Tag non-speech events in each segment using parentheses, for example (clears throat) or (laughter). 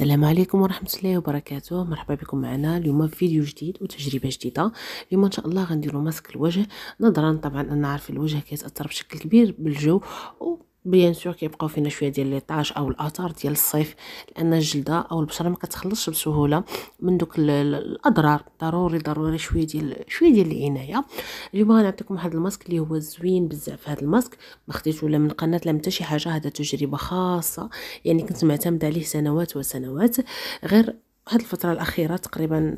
السلام عليكم ورحمة الله وبركاته مرحبا بكم معنا اليوم في فيديو جديد وتجربة جديدة اليوم ان شاء الله غنديرو ماسك الوجه نظرا طبعا انا عارف الوجه كيتاثر بشكل كبير بالجو بيان سور كيبقاو فينا شويه ديال ليطاج او الاثار ديال الصيف لان الجلده او البشره ما كتخلصش بسهوله من دوك الاضرار ضروري ضروري شويه ديال شويه ديال العنايه اليوم غنعطيكم هذا الماسك اللي هو زوين بزاف هذا الماسك ما خديته لا من قناه لا من حتى شي حاجه هذا تجربه خاصه يعني كنت معتمده عليه سنوات وسنوات غير هاد الفترة الأخيرة تقريبا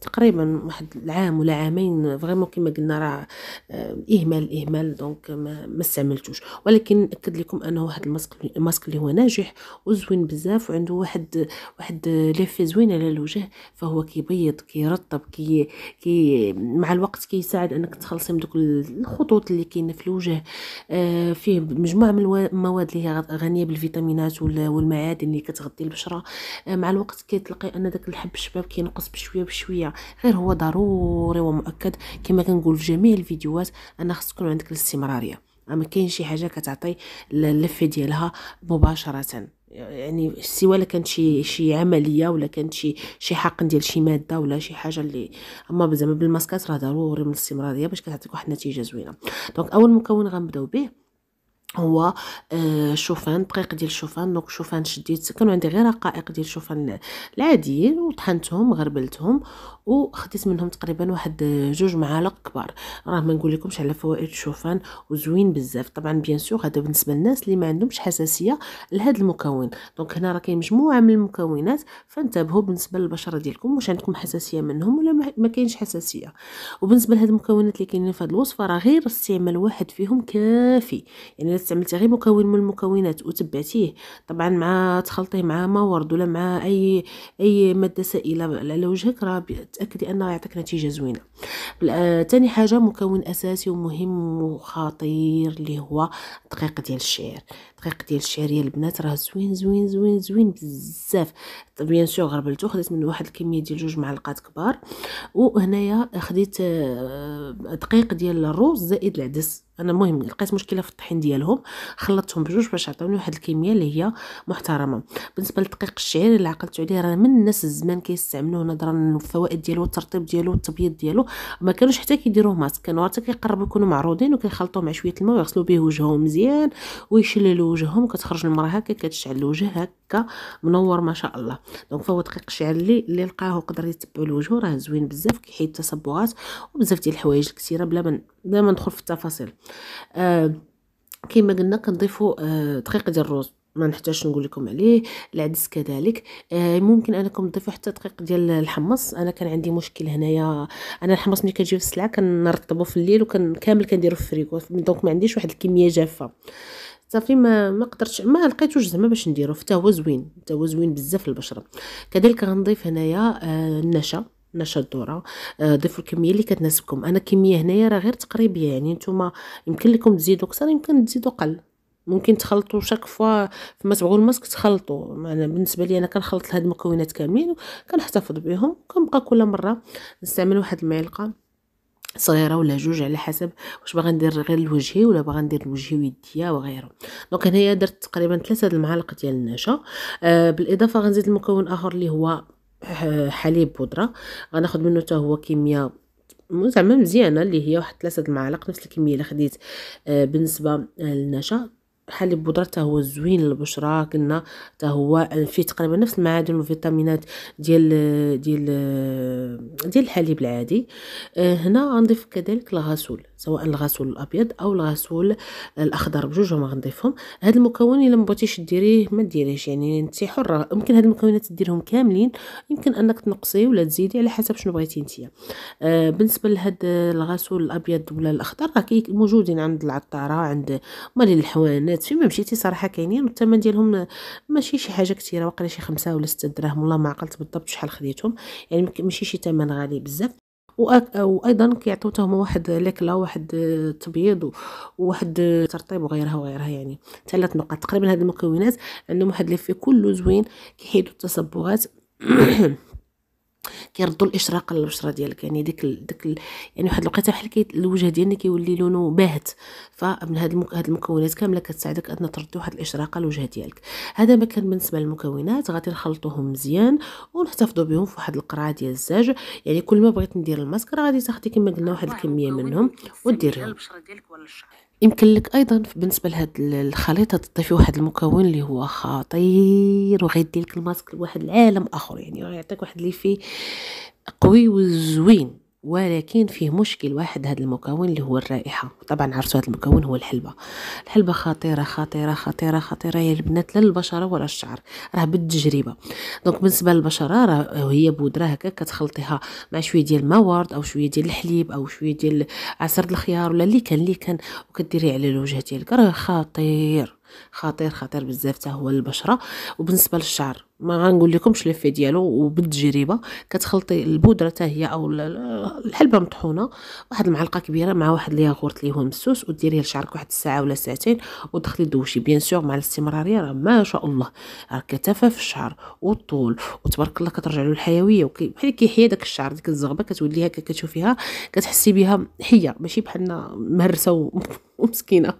تقريبا واحد العام ولا عامين فريمون كما قلنا راه آه، إهمال إهمال دونك ما, ما استعملتوش ولكن نأكد لكم أنه هاد الماسك الماسك اللي هو ناجح وزوين بزاف وعنده واحد واحد ليفي زوين على الوجه فهو كيبيض كيرطب كي كي مع الوقت كيساعد أنك تخلصي من دوك الخطوط اللي كاينة في الوجه آه فيه مجموعة من المواد اللي هي غنية بالفيتامينات والمعادن اللي كتغذي البشرة آه مع الوقت كتلقي ان داك الحب الشباب كينقص بشويه بشويه غير هو ضروري ومؤكد كما كنقول في جميع الفيديوهات انا خص تكون عندك الاستمراريه ما كاين شي حاجه كتعطي اللفه ديالها مباشره يعني سواء كانت شي شي عمليه ولا كانت شي شي حقن ديال شي ماده ولا شي حاجه اللي اما زعما بالماسكات راه ضروري من الاستمراريه باش كتعطيك واحد النتيجه زوينه دونك اول مكون غنبداو به هو آه، شوفان دقيق ديال الشوفان دونك شوفان شديت كانوا عندي غير رقائق ديال الشوفان العاديين وطحنتهم غربلتهم وخديت منهم تقريبا واحد آه، جوج معالق كبار راه ما نقول لكمش على فوائد الشوفان وزوين بزاف طبعا بيان سور هذا بالنسبه للناس اللي ما عندهمش حساسيه لهذا المكون دونك هنا راه كاين مجموعه من المكونات فانتبهوا بالنسبه للبشره ديالكم واش عندكم حساسيه منهم ولا ما كاينش حساسيه وبالنسبه لهاد المكونات اللي كاينين في هذه الوصفه راه غير استعمال واحد فيهم كافي يعني استعملتي غير مكون من المكونات وتبعتيه طبعا مع تخلطيه مع ما ورد ولا مع اي اي ماده سائله على وجهك راه تاكدي انه يعطيك نتيجه زوينه ثاني حاجه مكون اساسي ومهم وخطير اللي هو دقيق ديال الشعير دقيق ديال الشعير يا البنات راه زوين زوين زوين زوين بزاف بيان سور غربلتو خديت من واحد الكميه ديال جوج معلقات كبار وهنايا خديت آه، دقيق ديال الروز زائد العدس انا المهم لقيت مشكله في الطحين ديالهم خلطتهم بجوج باش عطوني واحد الكميه اللي هي محترمه بالنسبه للدقيق الشعير اللي عقلت عليه راه من الناس الزمان كيستعملوه نظرا للفوائد ديالو الترطيب ديالو والتبييض ديالو ما كانوش حتى كيديروه ماسك كانوا حتى كيقربوا يكونوا معروضين وكيخلطوه مع شويه الماء ويغسلوا به وجههم مزيان ويشللوا وجههم كتخرج المراه هكا كتشعل الوجه هكا منور ما شاء الله دونك فهو دقيق الشعر لي اللي لقاه وقدر يتبع الوجه راه زوين بزاف كيحيد التصبغات وبزاف ديال الحوايج كثيره بلا من بلا ما ندخل في التفاصيل آه كما قلنا كنضيفو آه دقيق ديال الروز ما نحتاجش نقول لكم عليه العدس كذلك آه ممكن انكم تضيفوا حتى دقيق ديال الحمص انا كان عندي مشكل هنايا انا الحمص ملي كنجيو في السلعه كنرطبو في الليل وكامل كنديرو في الفريكو دونك ما عنديش واحد الكميه جافه صافي ما ما قدرتش ما لقيتوش زعما باش نديرو حتى هو زوين حتى هو زوين بزاف للبشره كذلك غنضيف هنايا آه، النشا نشا الذره آه، ضيفوا الكميه اللي كتناسبكم انا كميه هنايا راه غير تقريبيه يعني نتوما يمكن لكم تزيدوا اكثر يمكن تزيدوا قل ممكن تخلطوا شاك فوا فما تبغوا الماسك تخلطوا انا بالنسبه لي انا كنخلط هاد المكونات كاملين كنحتفظ بهم كنبقى كل مره نستعمل واحد المعلقه صغيره ولا جوج على حسب واش باغا ندير غير الوجهي ولا باغا ندير الوجهي ويديا وغيره دونك هنايا درت تقريبا ثلاثة المعالق ديال النشا آه بالاضافه غنزيد المكون اخر اللي هو آه، حليب بودره غناخذ منه حتى هو كميه زعما مزيانه اللي هي واحد ثلاثة المعالق نفس الكميه اللي خديت آه بالنسبه للنشا بحال البودره حتى هو زوين للبشره قلنا حتى هو فيه تقريبا نفس المعادن والفيتامينات ديال ديال ديال الحليب العادي آه، هنا غنضيف كذلك الغسول سواء الغسول الابيض او الغسول الاخضر بجوجهم غنضيفهم هاد المكون الا ما بغيتيش ديريه ما ديريهش يعني انت حره يمكن هاد المكونات ديرهم كاملين يمكن انك تنقصي ولا تزيدي على حسب شنو بغيتي نتيا آه بالنسبه لهاد الغسول الابيض ولا الاخضر راه موجودين عند العطاره عند مالي الحوانات فيما مشيتي صراحه كاينين والثمن ديالهم ماشي شي حاجه كثيره واقيلا شي خمسة ولا ستة دراهم والله ما عقلت بالضبط شحال خديتهم يعني ماشي شي ثمن غالي بزاف وايضا كيعطيو تاهما واحد ليكلا واحد تبيض وواحد ترطيب وغيرها وغيرها يعني ثلاث نقاط تقريبا هاد المكونات عندهم واحد لي في كله زوين كيحيدو التصبغات (clears throat) كيردوا الاشراق للبشره ديالك يعني ديك ال... ديك ال... يعني واحد الوقيته بحال كي الوجه ديالنا كيولي لونه باهت فمن هاد, المك... هاد المكونات كامله كتساعدك ان تردي واحد الاشراقه للوجه ديالك هذا ما كان بالنسبه للمكونات غادي نخلطوهم مزيان ونحتفظوا بهم في واحد القرعه ديال الزاج يعني كل ما بغيت ندير الماسكارا غادي تاخدي كما قلنا واحد الكميه منهم وديريهم البشره ديالك ولا الشعر يمكن لك ايضا بالنسبه لهاد الخليطه تضيفي واحد المكون اللي هو خطير وغيدي لك الماسك لواحد العالم اخر يعني غيعطيك واحد اللي فيه قوي وزوين ولكن فيه مشكل واحد هذا المكون اللي هو الرائحة طبعا عرفتوا هذا المكون هو الحلبة الحلبة خطيرة خطيرة خطيرة خطيرة يا البنات لا للبشرة ولا الشعر راه بالتجربة دونك بالنسبة للبشرة راه هي بودرة هكا كتخلطيها مع شوية ديال الموارد أو شوية ديال الحليب أو شوية ديال عصير الخيار ولا اللي كان اللي كان وكديري على الوجه ديالك راه خطير خطير خطير بزاف تا هو للبشرة وبالنسبة للشعر ما غنقول لكمش لفي ديالو وبالتجربه كتخلطي البودره حتى هي او الحلبه مطحونه واحد المعلقه كبيره مع واحد الياغورت اللي هو مسوس وديريه لشعرك واحد الساعه ولا ساعتين ودخلي دوشي بيان سور مع الاستمراريه راه ما شاء الله راه كتفاف الشعر والطول وتبارك الله كترجع له الحيويه بحال كيحيا داك الشعر ديك الزغبه كتولي هكا كتشوفيها كتحسي بها حيه ماشي بحالنا مهرسه (laughs) ومسكينه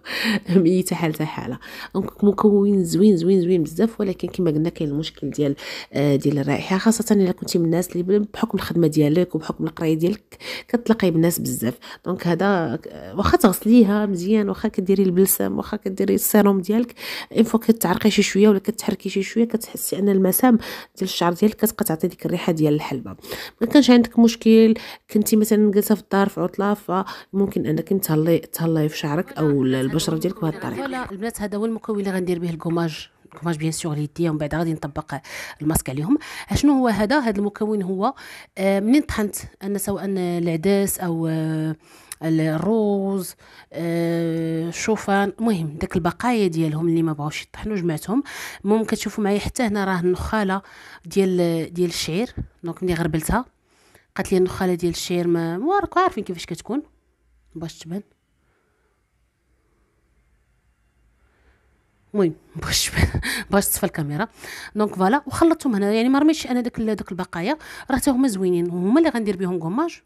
ميته (laughs) حالتها حاله دونك مكون زوين زوين زوين بزاف ولكن كما قلنا كاين المشكل ديال آه، ديال الرائحه خاصه الا كنتي من الناس اللي بحكم الخدمه ديالك وبحكم القرايه ديالك كتلاقي بالناس بزاف دونك هذا آه، واخا تغسليها مزيان واخا كديري البلسم واخا كديري السيروم ديالك ان فوا كتعرقي شي شويه ولا كتحركي شي شويه كتحسي ان المسام ديال الشعر ديالك كتبقى تعطي ديك الريحه ديال الحلبه ما كانش عندك مشكل كنتي مثلا جالسه في الدار في عطله فممكن انك تهلاي تهلاي في شعرك ديالك او البشره ديالك بهذه الطريقه البنات هذا هو المكون اللي غندير به الكوماج الكوماج بيان سور اليديه ومن بعد غادي نطبق الماسك عليهم شنو هو هذا هذا المكون هو آه، منين طحنت ان سواء العدس او آه، الروز آه، الشوفان المهم داك البقايا ديالهم اللي ما بغاوش يطحنوا جمعتهم المهم كتشوفوا معايا حتى هنا راه النخاله ديال ديال الشعير دونك ملي غربلتها قالت لي النخاله ديال الشعير ما عارفين كيفاش كتكون باش تبان المهم باش (laughs) باش تصفى الكاميرا دونك فوالا وخلطتهم هنا يعني ما رميتش انا داك داك البقايا راه حتى هما زوينين هما اللي غندير بهم كوماج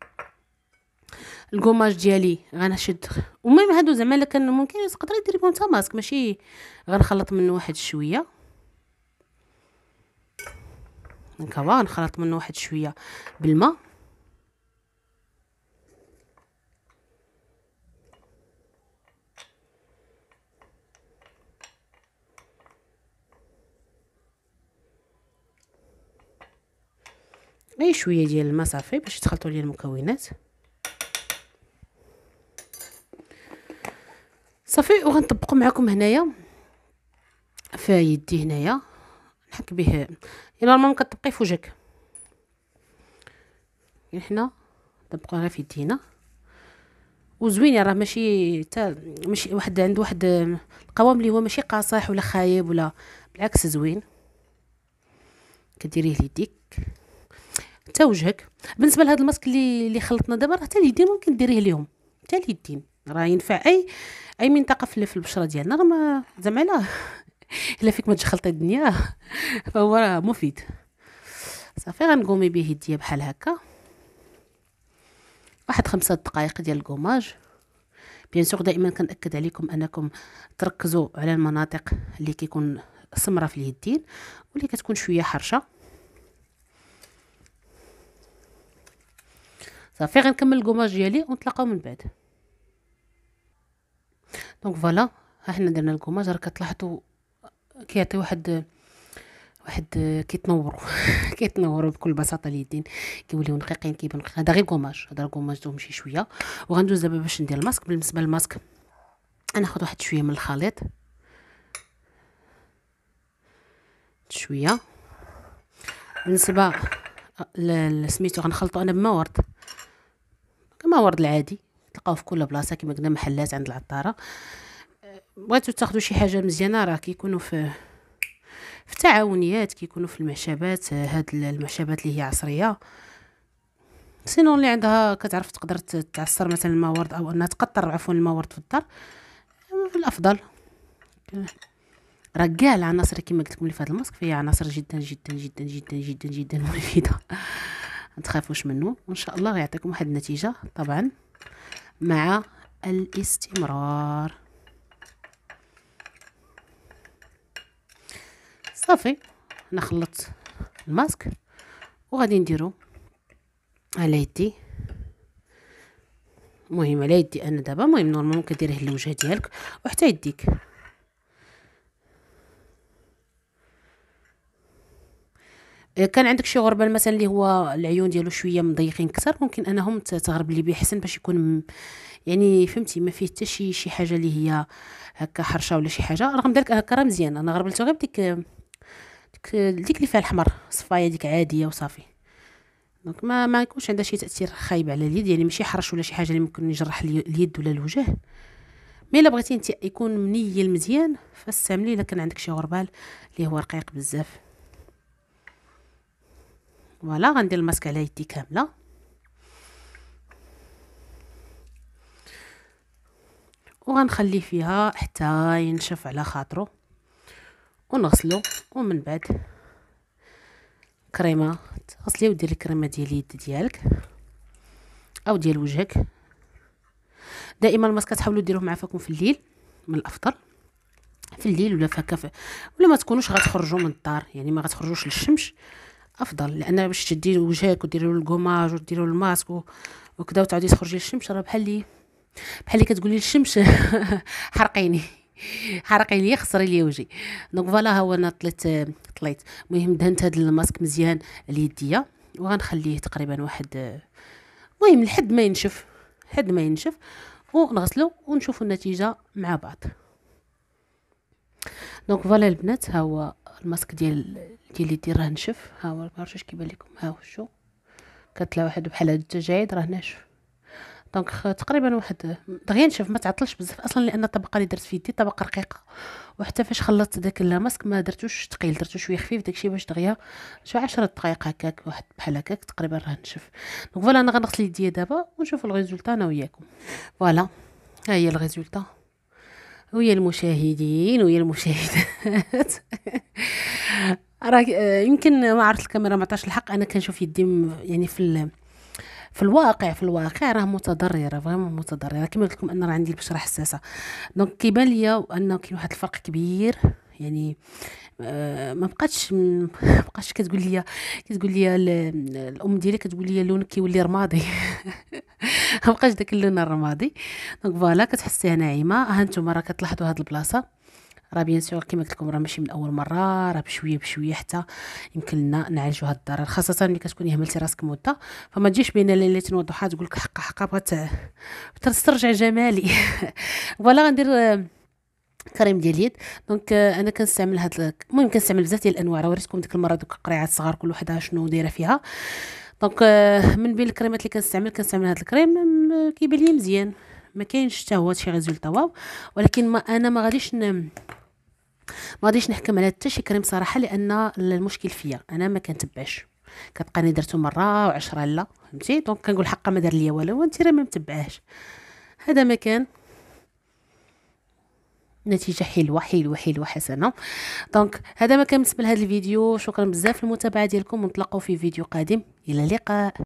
الكوماج ديالي غنشد المهم هادو زعما الا كان ممكن تقدري دير بهم تا ماسك ماشي غنخلط منه واحد شويه دونك غنخلط منه واحد شويه بالماء غير شويه ديال الماء صافي باش يتخلطوا لي المكونات صافي وغنطبقوا معكم هنايا في يدي هنايا نحك به يعني نورمالمون كتبقي في وجهك يعني حنا طبقوها في يدينا وزوين يعني راه ماشي تا ماشي واحد عند واحد القوام اللي هو ماشي قاصح ولا خايب ولا بالعكس زوين كديريه ليديك حتى وجهك بالنسبه لهذا الماسك اللي اللي خلطنا دابا راه حتى اليدين ممكن ديريه اليوم حتى اليدين راه ينفع اي اي منطقه في البشره ديالنا راه ما زعما لا (laughs) الا فيك ما تخلطي الدنيا (laughs) فهو راه مفيد صافي غنقومي به يديا بحال هكا واحد خمسة دقائق ديال الكوماج بيان سور دائما كنأكد عليكم انكم تركزوا على المناطق اللي كيكون سمره في اليدين واللي كتكون شويه حرشه صافي غنكمل الكوماج ديالي ونتلاقاو من بعد دونك فوالا ها حنا درنا الكوماج راه كتلاحظوا كيعطي واحد واحد كيتنوروا (laughs) كيتنوروا بكل بساطه اليدين كيوليو نقيقين كيبان هذا غير كوماج هذا كوماج دوم شي شويه وغندوز دابا باش ندير الماسك بالنسبه للماسك ناخذ واحد شويه من الخليط شويه بالنسبه لسميتو غنخلطو انا بما ورد كما ورد العادي تلقاو في كل بلاصه كما قلنا محلات عند العطاره بغيتو أه، تاخذوا شي حاجه مزيانه راه كيكونوا في في التعاونيات كيكونوا في المعشبات أه، هاد المعشبات اللي هي عصريه سينو اللي عندها كتعرف تقدر تعصر مثلا الماورد او انها تقطر عفوا الماورد في الدار في الافضل راه كاع العناصر كما قلت لكم اللي في هذا الماسك فيها عناصر جدا جدا جدا جدا جدا جدا مفيده تخافوش منه وان شاء الله غيعطيكم واحد النتيجه طبعا مع الاستمرار صافي انا خلطت الماسك وغادي نديرو على يدي المهم على يدي انا دابا المهم نورمالمون كديريه للوجه ديالك وحتى يديك كان عندك شي غربال مثلا اللي هو العيون ديالو شويه مضيقين كثر ممكن انهم تغرب اللي بيحسن باش يكون يعني فهمتي ما فيه حتى شي شي حاجه اللي هي هكا حرشه ولا شي حاجه رغم ذلك هكا راه مزيان انا غربلتو غير بديك ديك ديك اللي فيها الحمر صفايه ديك عاديه وصافي دونك ما ما يكونش عندها شي تاثير خايب على اليد يعني ماشي حرش ولا شي حاجه اللي ممكن يجرح اليد ولا الوجه مي الا بغيتي انت يكون منيل مزيان فاستعملي الا كان عندك شي غربال اللي هو رقيق بزاف فوالا غندير الماسك على يدي كامله وغنخليه فيها حتى ينشف على خاطرو ونغسلو ومن بعد كريمه تغسلي وديري الكريمه ديال اليد ديالك او ديال وجهك دائما الماسك تحاولوا ديروه مع فاكم في الليل من الافضل في الليل ولا فكا ولا ما تكونوش غتخرجوا من الدار يعني ما غتخرجوش للشمس افضل لان باش تدي وجهك وديري له الكوماج وديري له الماسك وكذا وتعاودي تخرجي للشمس راه بحال لي بحال كتقولي للشمس (laughs) حرقيني حرقي لي خسري لي وجهي دونك فوالا ها هو انا طليت طليت المهم دهنت هذا الماسك مزيان اليديه وغنخليه تقريبا واحد المهم لحد ما ينشف لحد ما ينشف ونغسلو ونشوفو النتيجه مع بعض دونك فوالا البنات ها هو الماسك ديال كي اللي يدير راه نشف ها هو ما واش كيبان لكم ها هو شو كتلا واحد بحال هاد التجاعيد راه ناشف دونك تقريبا واحد دغيا نشف ما تعطلش بزاف اصلا لان الطبقه اللي درت في يدي طبقه رقيقه وحتى فاش خلطت داك الماسك ما درتوش ثقيل درتو شويه خفيف داكشي باش دغيا شو 10 دقائق هكاك واحد بحال هكاك تقريبا راه نشف دونك فوالا انا غنغسل يديا دابا ونشوف الريزولتا انا وياكم فوالا ها هي الريزولتا ويا المشاهدين ويا المشاهدات (laughs) راه يمكن ما عرفت الكاميرا ما عطاش الحق انا كنشوف يدي يعني في في الواقع في الواقع راه متضرره فريمون متضرره كما قلت لكم ان راه عندي البشره حساسه دونك كيبان ليا انه كاين واحد الفرق كبير يعني آه، ما بقاتش ما بقاتش كتقول لي كتقول لي الام ديالي كتقول لي لونك كيولي رمادي (laughs) ما بقاش داك اللون الرمادي دونك فوالا كتحسيها ناعمه ها نتوما راه كتلاحظوا هاد البلاصه راه بيان سور كيما قلت لكم راه ماشي من اول مره راه بشويه بشويه حتى يمكن لنا نعالجوا هاد الضرر خاصه ملي كتكوني هملتي راسك مده فما تجيش بين ليلتين وضحى تقول لك حقا حقا بغات تسترجع جمالي فوالا (laughs) غندير آه، كريم ديال اليد دونك انا كنستعمل هاد المهم كنستعمل بزاف ديال الانواع راه وريتكم ديك المره دوك القريعات الصغار كل وحده شنو دايره فيها دونك آه، من بين الكريمات اللي كنستعمل كنستعمل هاد الكريم كيبان لي مزيان ما كاينش حتى هو شي ريزولتا واو ولكن ما انا ما غاديش ما غاديش نحكم على حتى شي كريم صراحه لان المشكل فيا انا ما كنتبعش كتبقاني درتو مره وعشرة لا فهمتي دونك كنقول حقا ما دار ليا والو وانت راه ما متبعاش هذا ما كان نتيجه حلوه حلوه حلوه حسنه دونك هذا ما كان بالنسبه لهذا الفيديو شكرا بزاف للمتابعه ديالكم ونتلاقاو في فيديو قادم الى اللقاء